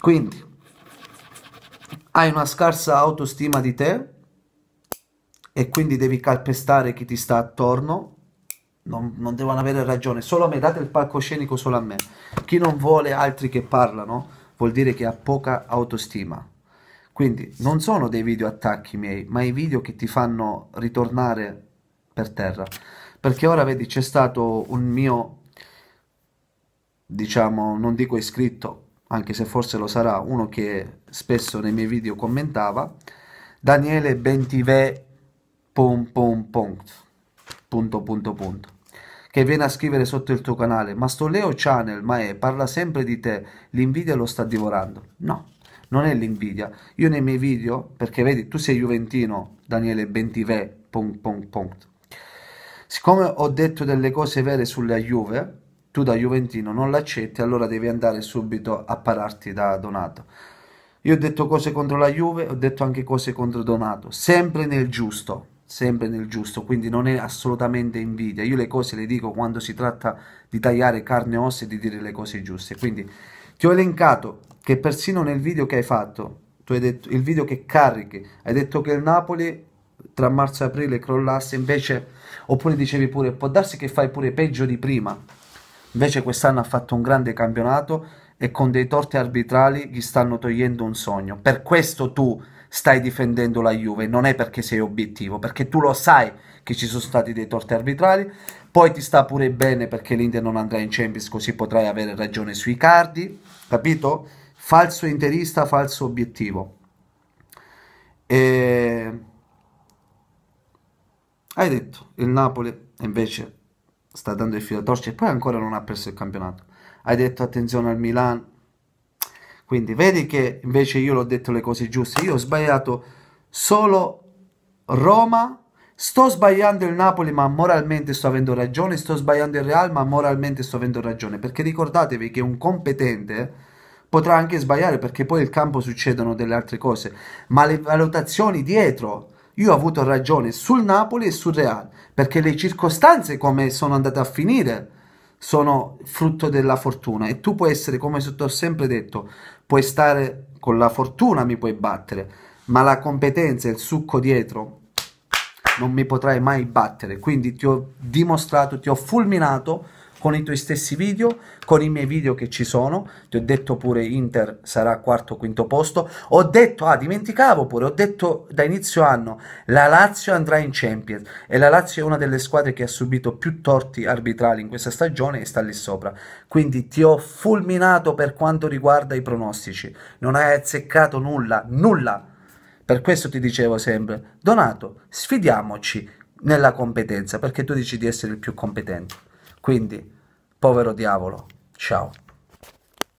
Quindi hai una scarsa autostima di te e quindi devi calpestare chi ti sta attorno. Non, non devono avere ragione, solo a me, date il palcoscenico solo a me. Chi non vuole altri che parlano vuol dire che ha poca autostima. Quindi non sono dei video attacchi miei, ma i video che ti fanno ritornare per terra. Perché ora vedi c'è stato un mio, diciamo, non dico iscritto, anche se forse lo sarà uno che spesso nei miei video commentava, Daniele Bentive, pom pom punct, punto punto punto, che viene a scrivere sotto il tuo canale, ma sto Leo Channel, ma è, parla sempre di te, l'invidia lo sta divorando. No, non è l'invidia. Io nei miei video, perché vedi, tu sei juventino, Daniele Bentive, punct punct punct. Siccome ho detto delle cose vere sulla Juve, tu da Juventino non l'accetti, allora devi andare subito a pararti da Donato. Io ho detto cose contro la Juve, ho detto anche cose contro Donato, sempre nel giusto, sempre nel giusto, quindi non è assolutamente invidia. Io le cose le dico quando si tratta di tagliare carne e ossa e di dire le cose giuste. Quindi ti ho elencato che persino nel video che hai fatto, tu hai detto il video che carichi, hai detto che il Napoli tra marzo e aprile crollasse, invece oppure dicevi pure può darsi che fai pure peggio di prima Invece quest'anno ha fatto un grande campionato e con dei torti arbitrali gli stanno togliendo un sogno. Per questo tu stai difendendo la Juve, non è perché sei obiettivo, perché tu lo sai che ci sono stati dei torti arbitrali. Poi ti sta pure bene perché l'Inter non andrà in Champions, così potrai avere ragione sui cardi, capito? Falso interista, falso obiettivo. E... Hai detto, il Napoli invece sta dando il filo a torcia e poi ancora non ha perso il campionato. Hai detto attenzione al Milan. Quindi vedi che invece io l'ho detto le cose giuste. Io ho sbagliato solo Roma. Sto sbagliando il Napoli, ma moralmente sto avendo ragione. Sto sbagliando il Real, ma moralmente sto avendo ragione. Perché ricordatevi che un competente potrà anche sbagliare perché poi il campo succedono delle altre cose. Ma le valutazioni dietro io ho avuto ragione sul Napoli e sul Real, perché le circostanze come sono andate a finire sono frutto della fortuna e tu puoi essere, come ho sempre detto, puoi stare con la fortuna, mi puoi battere, ma la competenza e il succo dietro non mi potrai mai battere. Quindi ti ho dimostrato, ti ho fulminato con i tuoi stessi video, con i miei video che ci sono, ti ho detto pure Inter sarà quarto o quinto posto, ho detto, ah dimenticavo pure, ho detto da inizio anno la Lazio andrà in Champions e la Lazio è una delle squadre che ha subito più torti arbitrali in questa stagione e sta lì sopra, quindi ti ho fulminato per quanto riguarda i pronostici, non hai azzeccato nulla, nulla. Per questo ti dicevo sempre, Donato, sfidiamoci nella competenza, perché tu dici di essere il più competente. Quindi, povero diavolo, ciao.